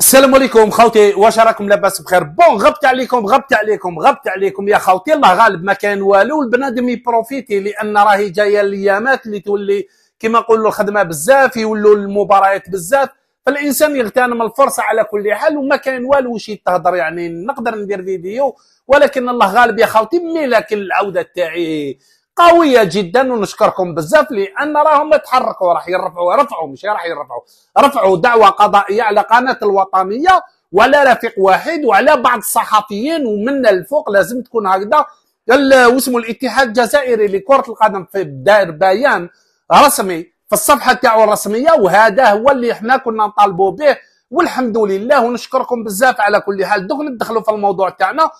السلام عليكم خوتي واش راكم لاباس بخير بون غبت عليكم غبت عليكم غبت عليكم يا خوتي الله غالب ما كان والو البنادم يبروفيتي لان راهي جايه الايامات اللي تولي كما نقولوا الخدمه بزاف يولوا المباريات بزاف فالانسان يغتنم الفرصه على كل حال وما كاين والو شي تهضر يعني نقدر ندير فيديو ولكن الله غالب يا خاوتي مي لكن العوده تاعي قويه جدا ونشكركم بزاف لان راهم تحركوا راح يرفعوا رفعوا مش راح يرفعوا رفعوا دعوه قضائيه على قناه الوطنيه ولا رفيق واحد وعلى بعض الصحفيين ومن الفوق لازم تكون هكذا واسمه الاتحاد الجزائري لكره القدم في دار بيان رسمي في الصفحه تاعو الرسميه وهذا هو اللي احنا كنا نطالبوا به والحمد لله ونشكركم بزاف على كل حال دوك ندخلوا في الموضوع تاعنا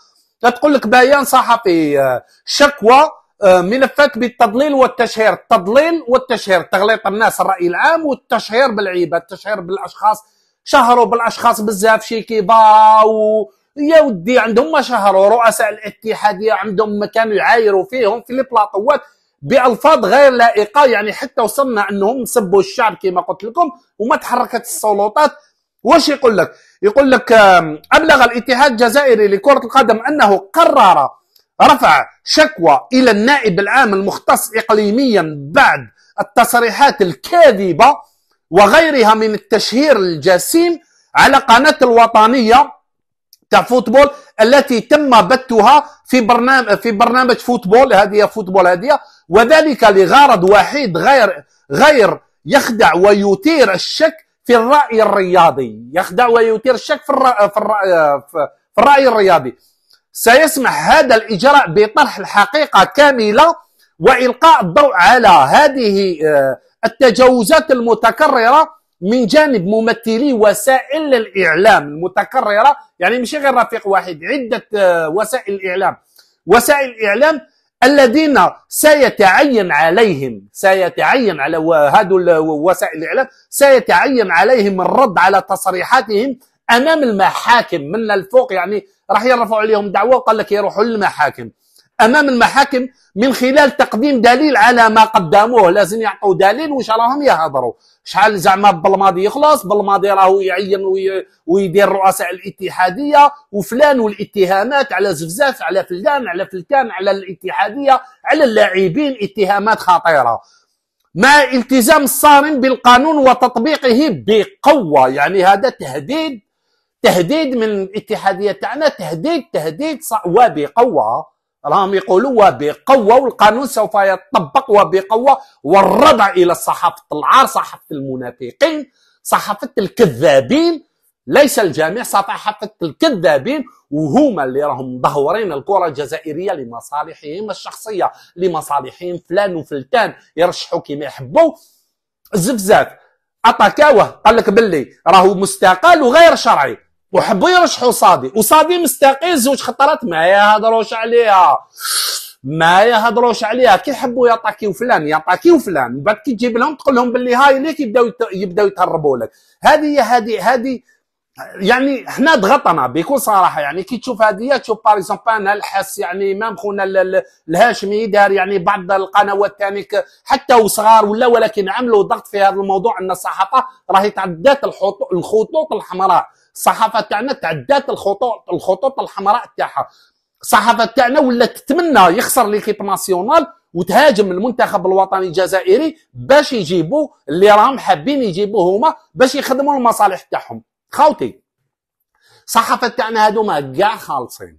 تقول لك بيان صحفي آه، شكوى آه، ملفات بالتضليل والتشهير التضليل والتشهير تغليط الناس الراي العام والتشهير بالعيبه التشهير بالاشخاص شهروا بالاشخاص بزاف شي كيبا و... يا ودي عندهم ما شهروا رؤساء الاتحاديه عندهم مكان يعايروا فيهم في البلاطوات بالفاظ غير لائقه يعني حتى وصلنا انهم سبوا الشعب كما قلت لكم وما تحركت السلطات واش يقول لك؟ يقول لك ابلغ الاتحاد الجزائري لكره القدم انه قرر رفع شكوى الى النائب العام المختص اقليميا بعد التصريحات الكاذبه وغيرها من التشهير الجسيم على قناه الوطنيه تاع فوتبول التي تم بثها في برنامج في برنامج فوتبول هذه فوتبول هذه وذلك لغرض وحيد غير غير يخدع ويثير الشك في الرأي الرياضي يخدع ويثير الشك في الرأي, في الرأي, في الرأي الرياضي سيسمح هذا الإجراء بطرح الحقيقة كاملة وإلقاء الضوء على هذه آه، التجاوزات المتكررة من جانب ممثلي وسائل الإعلام المتكررة يعني مش غير رفيق واحد عدة آه، وسائل الإعلام وسائل الإعلام الذين سيتعين عليهم سيتعين على هذو وسائل الإعلام سيتعين عليهم الرد على تصريحاتهم أمام المحاكم من الفوق يعني راح يرفعوا عليهم دعوة وقال لك يروحوا للمحاكم امام المحاكم من خلال تقديم دليل على ما قدموه لازم يعطوا دليل واش راهم يهضروا شحال زعما بالماضي يخلص بالماضي راهو يعين ويدير رؤساء الاتحاديه وفلان والاتهامات على زفزاف على فلان على فلتان على الاتحاديه على اللاعبين اتهامات خطيره مع التزام الصارم بالقانون وتطبيقه بقوه يعني هذا تهديد تهديد من الاتحاديه تاعنا تهديد تهديد وبقوه راهم يقولوا وبقوه والقانون سوف يطبق وبقوه والرضع الى صحافه العار صحافه المنافقين صحافه الكذابين ليس الجميع صحافه الكذابين وهما اللي راهم مدهورين الكره الجزائريه لمصالحهم الشخصيه لمصالحهم فلان وفلتان يرشحوا كما يحبوا زفزاف اتاكاوه قال لك باللي راهو مستقال وغير شرعي وحبوا يرشحوا صادي وصادي مستقيل زوج خطرات ما يهضروش عليها ما يهضروش عليها كي يحبوا يطاكيو فلان يطاكيو فلان من بعد كي تجيب لهم تقول لهم باللي هاي ليك يبداو يبداو يتهربوا لك هذه هذه هذه يعني حنا ضغطنا بكل صراحه يعني كي تشوف هذه تشوف باغ بان انا الحس يعني مام خونا الهاشمي دار يعني بعض القنوات الثانيه حتى وصغار ولا ولكن عملوا ضغط في هذا الموضوع ان الصحافه راهي تعدات الخطوط الحمراء الصحافه تاعنا تعدات الخطوط الخطوط الحمراء تاعها الصحافه تاعنا ولات تتمنى يخسر ليكيب ناسيونال وتهاجم المنتخب الوطني الجزائري باش يجيبوا اللي راهم حابين يجيبوه هما باش يخدموا المصالح تاعهم خاوتي الصحافه تاعنا هذوما كاع خالصين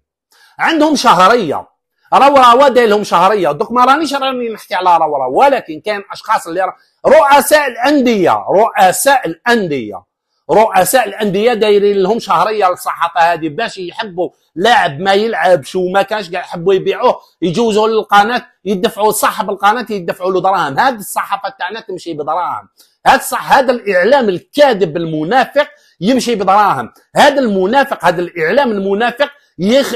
عندهم شهريه راو راوا لهم شهريه دوك ما رانيش راني نحكي على راو ولكن كاين اشخاص اللي رؤساء الانديه رؤساء الانديه رؤساء الانديه دايرين لهم شهريه للصحافه هذه باش يحبوا لاعب ما يلعبش وما كانش كاع يحبوا يبيعوه يجوزوا للقناه يدفعوا صاحب القناه يدفعوا له دراهم هذه الصحافه تاعنا تمشي بدراهم هذا صح هذا الاعلام الكاذب المنافق يمشي بدراهم هذا المنافق هذا الاعلام المنافق يخ...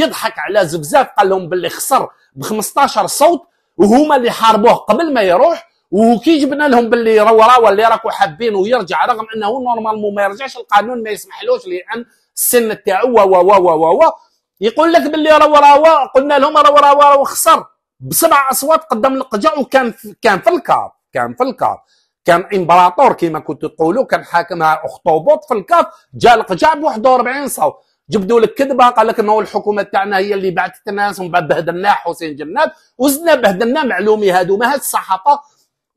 يضحك على زفزاف قال لهم باللي خسر ب 15 صوت وهما اللي حاربوه قبل ما يروح وكي جبنا لهم باللي راهو راهو اللي راكو حابين ويرجع رغم انه نورمالمون ما يرجعش القانون ما يسمحلوش لان السن تاعو و و و و و يقول لك باللي راهو راهو قلنا لهم راهو راهو راهو خسر بسبع اصوات قدم القجع وكان في كان في الكاف كان في الكاف كان امبراطور كما كنت تقولوا كان حاكم اخطوبوط في الكاف جا القجع ب 41 صوت جبدوا لك كذبه قال لك انه الحكومه تاعنا هي اللي بعثت الناس ومن بعد بهدلنا حسين جناب وزدنا بهدلنا معلومي هادو ما هاد الصحافه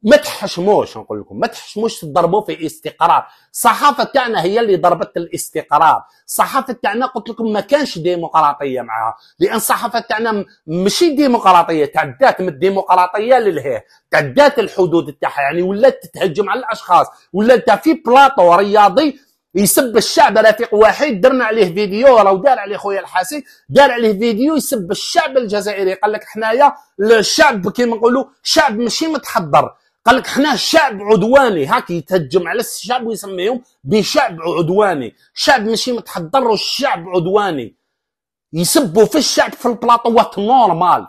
ما تحشموش نقول لكم ما تحشموش تضربوا في استقرار الصحافه تاعنا هي اللي ضربت الاستقرار الصحافه تاعنا قلت لكم ما كانش ديمقراطيه معها لان الصحافه تاعنا ماشي ديمقراطيه تعدات من الديمقراطيه للهيه تعدات الحدود تاعها يعني ولات تتهجم على الاشخاص ولات في بلاطو رياضي يسب الشعب رفيق واحد درنا عليه فيديو راهو دار عليه خويا الحاسي دار عليه فيديو يسب الشعب الجزائري قال لك حنايا الشعب كيما نقولوا شعب ماشي متحضر قال لك حنا شعب عدواني هاك يتهجم على الشعب ويسميهم بشعب عدواني شعب ماشي متحضر الشعب عدواني يسبوا في الشعب في البلاطوات نورمال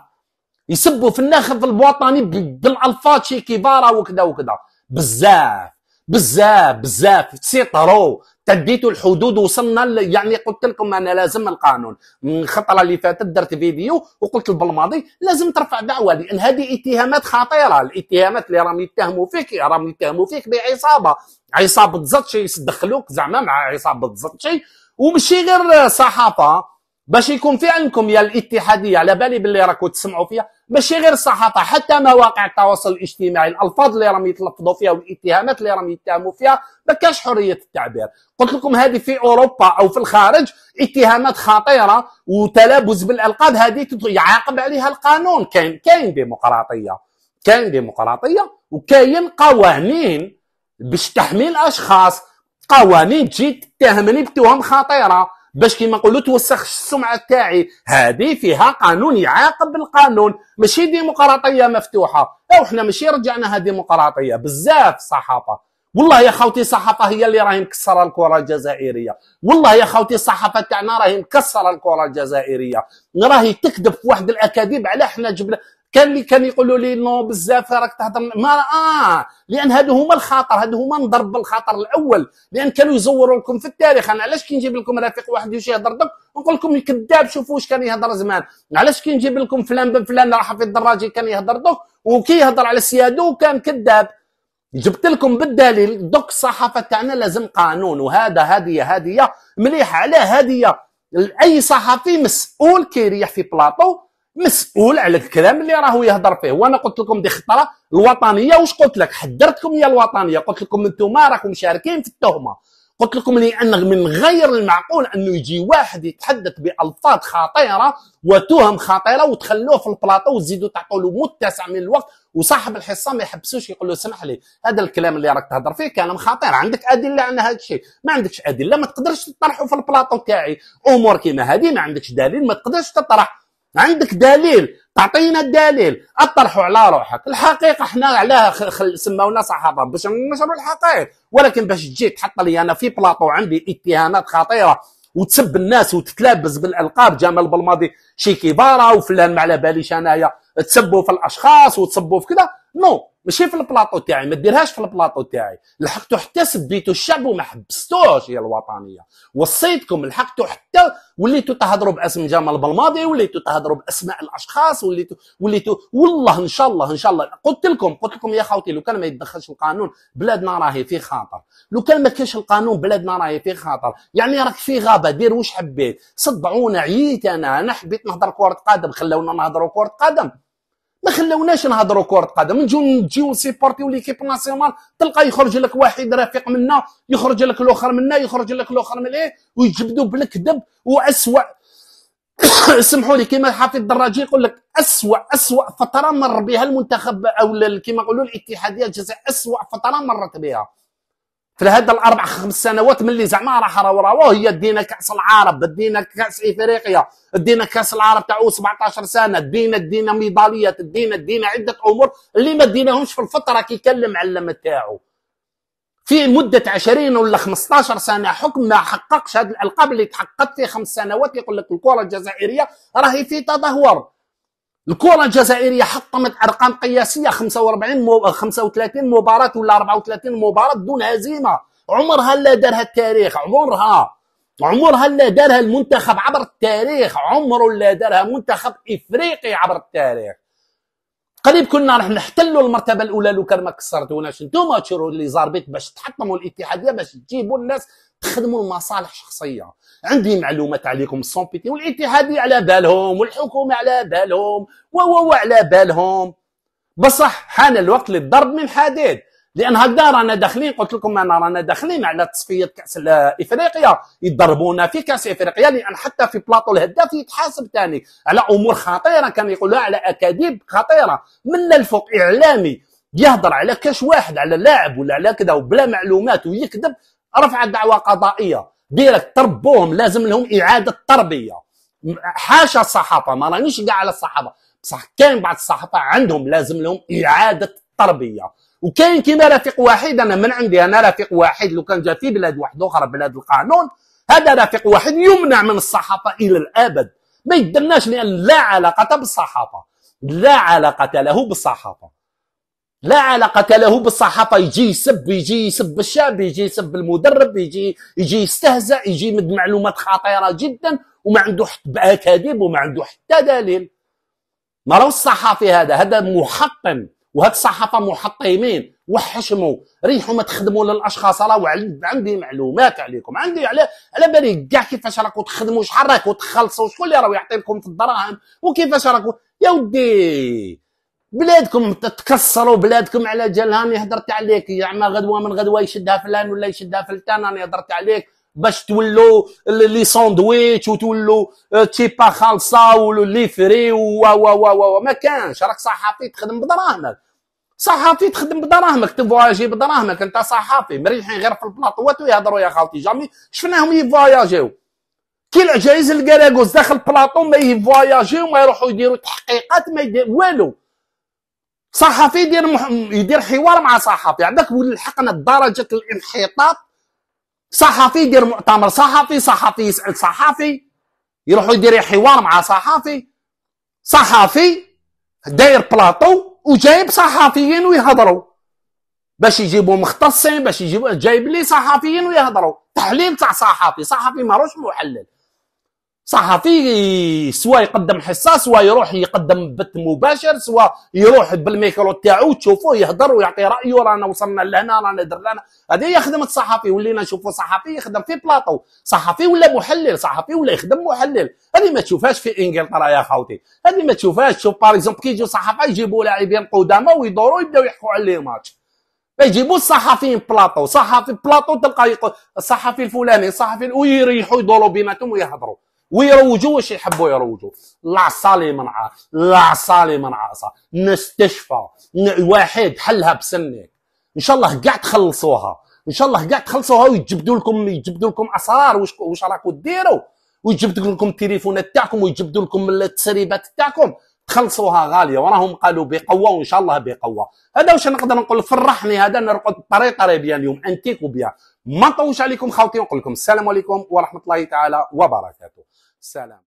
يسبوا في الناخب الوطني بالالفاتشي كيفارا وكذا وكذا بزاف بزاف بزاف سيطروا تديتوا الحدود وصلنا يعني قلت لكم انا لازم القانون من الخطره اللي فاتت درت فيديو وقلت بالماضي لازم ترفع دعوه لان هذه اتهامات خطيره الاتهامات اللي راهم يتهموا فيك راهم يتهموا فيك بعصابه عصابه زطشي يدخلوك زعما مع عصابه زطشي ومشي غير صحافه باش يكون في عندكم يا الاتحاديه على بالي باللي راكم تسمعوا فيها ماشي غير الصحافه حتى مواقع التواصل الاجتماعي الالفاظ اللي راهم يتلفظوا فيها والاتهامات اللي راهم يتهموا فيها ما كاش حريه التعبير قلت لكم هذه في اوروبا او في الخارج اتهامات خطيره وتلابس بالالقاب هذه يعاقب عليها القانون كاين كاين ديمقراطيه كاين ديمقراطيه وكاين قوانين باش تحمي الاشخاص قوانين تجي تتهمني بتهم خطيره باش كيما نقولوا توسخ السمعه تاعي هذه فيها قانون يعاقب بالقانون ماشي ديمقراطيه مفتوحه او حنا ماشي رجعناها ديمقراطيه بزاف صحافه والله يا خوتي الصحافه هي اللي راهي مكسره الكره الجزائريه والله يا خوتي الصحافه تاعنا راهي مكسره الكره الجزائريه راهي تكذب في واحد الاكاذيب على حنا جبنا كان اللي كان يقولوا لي نو بزاف راك تهضر ما اه لان هادو هما الخاطر هادو هما نضرب بالخاطر الاول لان كانوا يزوروا لكم في التاريخ انا علاش كي نجيب لكم رفيق واحد يجي يهضر دوك نقول لكم الكذاب شوفوا واش كان يهضر زمان علاش كي نجيب لكم فلان بن فلان راه في الدراجي كان يهضر دوك وكي يهضر على سيادو كان كذاب جبت لكم بالدليل دوك الصحافه تاعنا لازم قانون وهذا هذه هذه مليحه علاه هذه اي صحفي مسؤول كيريح في بلاطو مسؤول على الكلام اللي راهو يهضر فيه وانا قلت لكم دي خطره الوطنيه واش قلت لك حذرتكم يا الوطنيه قلت لكم انتم راكم مشاركين في التهمه قلت لكم ان من غير المعقول انه يجي واحد يتحدث بالفاظ خطيره وتهم خطيره وتخلوه في البلاطو وتزيدوا تعطوا له متسع من الوقت وصاحب الحصه ما يحبسوش يقول له سمح لي هذا الكلام اللي راك تهضر فيه كلام خطير عندك ادله على هذا الشيء ما عندكش ادله ما تقدرش تطرحه في البلاطو تاعي امور كيما هذه ما عندكش دليل ما تقدرش تطرح عندك دليل تعطينا الدليل اطرحوا على روحك الحقيقه حنا علاه خل... سماونا صحابه باش نشروا الحقائق ولكن باش تجي تحط لي انا في بلاطو عندي اتهامات خطيره وتسب الناس وتتلابس بالالقاب جمال بالماضي شي كباره وفلان ما على باليش انايا تسبوا في الاشخاص وتسبوا في كذا نو ماشي في البلاطو تاعي ما ديرهاش في البلاطو تاعي لحقتو حتى سبيتو الشعب وما حبستوش يا الوطنيه وصيتكم لحقتو حتى وليتو تهضروا باسم جمال بالماضي وليتو تهضروا باسماء الاشخاص وليتو وليتو والله ان شاء الله ان شاء الله قلت لكم قلت لكم يا خوتي لو كان ما يتدخلش القانون بلادنا راهي في خاطر لو كان ما كانش القانون بلادنا راهي في خاطر يعني راك في غابه دير واش حبيت صدعونا عييت انا انا حبيت نهضر كره قدم خلونا نهضروا كره قدم ما خلوناش نهضروا كره قدم نجيو نجيو نسيبورتيو ليكيب ناسيونال تلقى يخرج لك واحد رفيق منا يخرج لك الاخر منا يخرج لك الاخر من ايه ويجبدوا بالكذب واسوء سمحوا لي كيما حافظ الدراجي يقول لك اسوء اسوء فتره مر بها المنتخب او كيما نقولوا الاتحاديه الجزائريه اسوء فتره مرت بها في هذا الاربع خمس سنوات ملي زعما راح راه راه هي دينا كاس العرب دينا كاس افريقيا دينا كاس العرب تاع 17 سنه دينا دينا ميداليات دينا دينا عده امور اللي ما ديناهمش في الفتره كي كان المعلم تاعو في مدة 20 ولا 15 سنة حكم ما حققش هذه الألقاب اللي تحققت في خمس سنوات يقول لك الكرة الجزائرية راهي في تدهور الكره الجزائريه حطمت ارقام قياسيه 45 مو... 35 مباراه ولا 34 مباراه دون هزيمه عمرها لا دارها التاريخ عمرها عمرها لا دارها المنتخب عبر التاريخ عمره لا دارها منتخب افريقي عبر التاريخ قريب كنا راح نحتلوا المرتبه الاولى لو كان ما كسرتوناش انتوما تشيروا لي زاربيت باش تحطموا الاتحاديه باش تجيبوا الناس تخدموا المصالح الشخصيه عندي معلومات عليكم سون بيتي والاتحاديه على بالهم والحكومه على بالهم و على بالهم بصح حان الوقت للضرب من حديد لان هكذا رانا داخلين قلت لكم انا رانا داخلين على تصفيه كاس افريقيا يضربونا في كاس افريقيا لان حتى في بلاطو الهداف يتحاسب ثاني على امور خطيره كان يقولها على اكاذيب خطيره من الفوق اعلامي يهضر على كاش واحد على لاعب ولا على كذا وبلا معلومات ويكذب رفع دعوى قضائيه ديرك تربوهم لازم لهم اعاده تربيه حاشا الصحافه ما رانيش كاع على الصحافه بصح كاين بعض الصحافه عندهم لازم لهم اعاده تربيه وكاين كيما رفيق واحد انا من عندي انا رفيق واحد لو كان جا في بلاد واحد اخرى بلاد القانون هذا رفيق واحد يمنع من الصحافه الى الابد ما يدناش لان لا علاقه بالصحافه لا علاقه له بالصحافه لا علاقة له بالصحافة يجي يسب يجي يسب الشاب يجي يسب المدرب يجي يجي يستهزأ يجي يمد معلومات خطيرة جدا وما عنده حتى أكاذيب وما عنده حتى دليل ما راهوش الصحافي هذا هذا محطم وهاد الصحافه محطمين وحشموا ريحوا ما تخدموا للاشخاص راه عندي معلومات عليكم عندي على على بالي كاع كيفاش راكو تخدموا شحال راكو تخلصوا شكون اللي راه يعطي لكم في الدراهم وكيفاش راكو يا ودي بلادكم تتكسروا بلادكم على جالها راني هضرت عليك يا عما غدوه من غدوه يشدها فلان ولا يشدها فلتان راني هضرت عليك باش تولوا لي ساندويتش وتولوا آه، تيبا خالصه ولي فري و و و ما كانش راك صحافي تخدم بدراهمك صحافي تخدم بدراهمك تفواياجي بدراهمك انت صحافي مريحين غير في البلاطوات ويهضروا يا خالتي جامي شفناهم يفواياجيو كي العجايز الكراكوز داخل البلاطو ما يفواياجيو ما يروحوا يديروا تحقيقات ما يدير والو صحفي يدير مح... يدير حوار مع صحفي عندك ولحقنا درجه الانحطاط صحفي يدير مؤتمر صحفي صحفي يسعد صحفي يروح يدير حوار مع صحفي صحفي داير بلاطو وجايب صحفيين ويهضروا باش يجيبوا مختصين باش يجيبوا جايب لي صحفيين ويهضروا تحليل تاع صحفي صحفي ماروش محلل صحفي سواء يقدم حصه سواء يروح يقدم بث مباشر سواء يروح بالميكرو تاعو تشوفوه يهضر ويعطي رايه رانا وصلنا لهنا رانا درنا هذه هي خدمه الصحفي ولينا نشوفوا صحفي يخدم في بلاطو صحفي ولا محلل صحفي ولا يخدم محلل هذه ما تشوفهاش في انجلترا يا خوتي هذه ما تشوفهاش شوف باريزومبل كي يجيو صحفي يجيبوا لاعبين قدامى ويدوروا يبداو يحكوا على لي ماتش يجيبوا الصحفيين بلاطو صحفي بلاطو تلقى الصحفي الفلاني الصحفي ويريحوا يدوروا بيناتهم ويهضروا ويروجوا واش يحبوا يروجوا العصالي منعه العصالي منعصه نستشفى واحد حلها بسنك ان شاء الله كاع تخلصوها ان شاء الله كاع تخلصوها ويجبدوا لكم يجبدوا لكم اسرار واش واش راكم ديروا ويجبدوا لكم التليفونات تاعكم ويجبدوا لكم التسريبات تاعكم تخلصوها غاليه وراهم قالوا بقوه وان شاء الله بقوه هذا واش نقدر نقول فرحني هذا نرقد طري ريبيان اليوم انتيك وبيان ما نطولش عليكم خاوتي ونقول لكم السلام عليكم ورحمه الله تعالى وبركاته Selam.